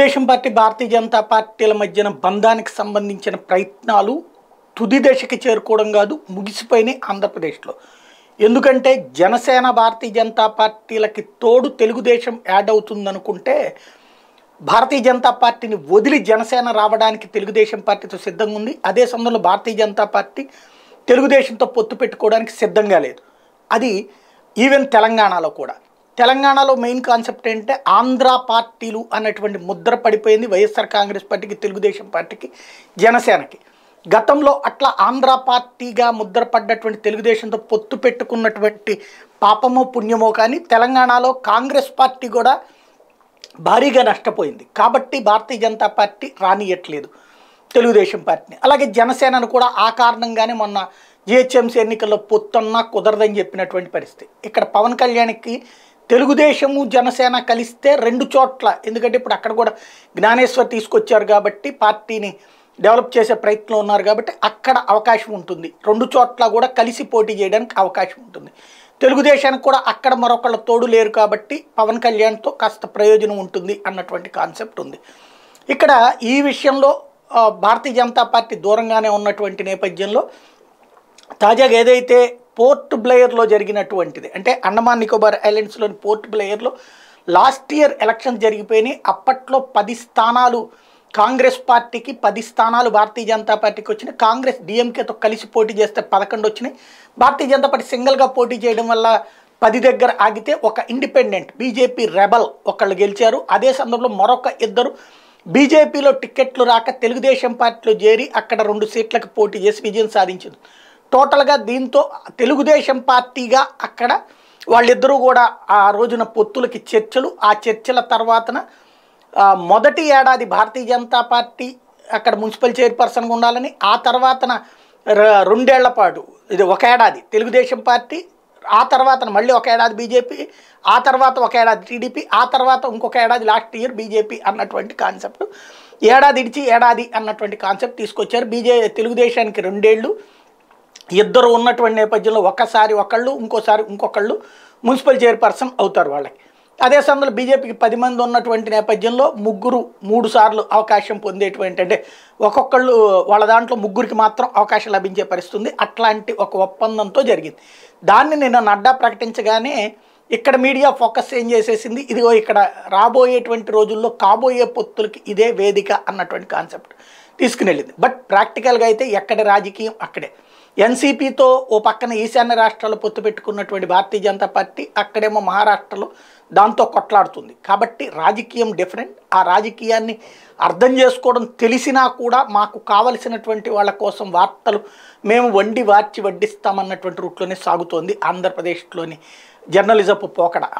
Telugu Desam party భారతీయ జనతా పార్టీల మధ్యన బంధానికి సంబంధించిన ప్రయత్నాలు తుది దశకి చేరుకోవడం కాదు ముగిసిపోయినాయి ఆంధ్రప్రదేశ్లో ఎందుకంటే జనసేన భారతీయ జనతా పార్టీలకి తోడు తెలుగుదేశం యాడ్ అవుతుందనుకుంటే భారతీయ జనతా పార్టీని వదిలి జనసేన రావడానికి తెలుగుదేశం పార్టీతో సిద్ధంగా ఉంది అదే సమయంలో భారతీయ జనతా పార్టీ తెలుగుదేశంతో పొత్తు పెట్టుకోవడానికి సిద్ధంగా లేదు అది ఈవెన్ తెలంగాణలో కూడా తెలంగాణలో మెయిన్ కాన్సెప్ట్ ఏంటంటే ఆంధ్ర పార్టీలు అన్నటువంటి ముద్ర పడిపోయింది వైఎస్ఆర్ కాంగ్రెస్ పార్టీకి తెలుగుదేశం పార్టీకి జనసేనకి గతంలో అట్లా ఆంధ్ర పార్టీగా ముద్రపడ్డటువంటి తెలుగుదేశంతో పొత్తు పెట్టుకున్నటువంటి పాపమో పుణ్యమో కానీ తెలంగాణలో కాంగ్రెస్ పార్టీ కూడా భారీగా నష్టపోయింది కాబట్టి భారతీయ జనతా పార్టీ రానియట్లేదు తెలుగుదేశం పార్టీని అలాగే జనసేనను కూడా ఆ కారణంగానే మొన్న జిహెచ్ఎంసీ ఎన్నికల్లో పొత్తున్నా కుదరదని చెప్పినటువంటి పరిస్థితి ఇక్కడ పవన్ కళ్యాణ్కి తెలుగుదేశము జనసేన కలిస్తే రెండు చోట్ల ఎందుకంటే ఇప్పుడు అక్కడ కూడా జ్ఞానేశ్వర్ తీసుకొచ్చారు కాబట్టి పార్టీని డెవలప్ చేసే ప్రయత్నంలో ఉన్నారు కాబట్టి అక్కడ అవకాశం ఉంటుంది రెండు చోట్ల కూడా కలిసి పోటీ చేయడానికి అవకాశం ఉంటుంది తెలుగుదేశానికి కూడా అక్కడ మరొకళ్ళ తోడు లేరు కాబట్టి పవన్ కళ్యాణ్తో కాస్త ప్రయోజనం ఉంటుంది అన్నటువంటి కాన్సెప్ట్ ఉంది ఇక్కడ ఈ విషయంలో భారతీయ జనతా పార్టీ దూరంగానే ఉన్నటువంటి నేపథ్యంలో తాజాగా ఏదైతే పోర్ట్ బ్లేయర్లో జరిగినటువంటిది అంటే అండమాన్ నికోబార్ ఐలాండ్స్లోని పోర్ట్ బ్లేయర్లో లాస్ట్ ఇయర్ ఎలక్షన్ జరిగిపోయినాయి అప్పట్లో పది స్థానాలు కాంగ్రెస్ పార్టీకి పది స్థానాలు భారతీయ జనతా పార్టీకి వచ్చినాయి కాంగ్రెస్ డిఎంకేతో కలిసి పోటీ చేస్తే పదకొండు వచ్చినాయి భారతీయ జనతా పార్టీ సింగిల్గా పోటీ చేయడం వల్ల పది దగ్గర ఆగితే ఒక ఇండిపెండెంట్ బీజేపీ రెబల్ ఒకళ్ళు గెలిచారు అదే సందర్భంలో మరొక ఇద్దరు బీజేపీలో టిక్కెట్లు రాక తెలుగుదేశం పార్టీలో చేరి అక్కడ రెండు సీట్లకు పోటీ చేసి విజయం సాధించింది టోటల్గా దీంతో తెలుగుదేశం పార్టీగా అక్కడ వాళ్ళిద్దరూ కూడా ఆ రోజున పొత్తులకి చర్చలు ఆ చర్చల తర్వాతన మొదటి ఏడాది భారతీయ జనతా పార్టీ అక్కడ మున్సిపల్ చైర్పర్సన్గా ఉండాలని ఆ తర్వాతన రెండేళ్ల పాటు ఇది ఒక ఏడాది తెలుగుదేశం పార్టీ ఆ తర్వాత మళ్ళీ ఒక ఏడాది బీజేపీ ఆ తర్వాత ఒక ఏడాది టీడీపీ ఆ తర్వాత ఇంకొక ఏడాది లాస్ట్ ఇయర్ బీజేపీ అన్నటువంటి కాన్సెప్ట్ ఏడాది ఇడిచి ఏడాది అన్నటువంటి కాన్సెప్ట్ తీసుకొచ్చారు బీజే తెలుగుదేశానికి రెండేళ్ళు ఇద్దరు ఉన్నటువంటి నేపథ్యంలో ఒక్కసారి ఒకళ్ళు ఇంకోసారి ఇంకొకళ్ళు మున్సిపల్ చైర్పర్సన్ అవుతారు వాళ్ళకి అదే సమయంలో బీజేపీకి పది మంది ఉన్నటువంటి నేపథ్యంలో ముగ్గురు మూడు సార్లు అవకాశం పొందేటువంటి అంటే ఒక్కొక్కళ్ళు వాళ్ళ దాంట్లో ముగ్గురికి మాత్రం అవకాశం లభించే పరిస్థితుంది అట్లాంటి ఒక ఒప్పందంతో జరిగింది దాన్ని నేను నడ్డా ప్రకటించగానే ఇక్కడ మీడియా ఫోకస్ ఏం చేసేసింది ఇదిగో ఇక్కడ రాబోయేటువంటి రోజుల్లో కాబోయే పొత్తులకి ఇదే వేదిక అన్నటువంటి కాన్సెప్ట్ తీసుకుని వెళ్ళింది బట్ ప్రాక్టికల్గా అయితే ఎక్కడ రాజకీయం అక్కడే ఎన్సీపీతో ఓ పక్కన ఈశాన్య రాష్ట్రాలు పొత్తు పెట్టుకున్నటువంటి భారతీయ జనతా పార్టీ అక్కడేమో మహారాష్ట్రలో దాంతో కొట్లాడుతుంది కాబట్టి రాజకీయం డిఫరెంట్ ఆ రాజకీయాన్ని అర్థం చేసుకోవడం తెలిసినా కూడా మాకు కావలసినటువంటి వాళ్ళ కోసం వార్తలు మేము వండి వార్చి వడ్డిస్తామన్నటువంటి రూట్లోనే సాగుతోంది ఆంధ్రప్రదేశ్లోని జర్నలిజపు పోకడ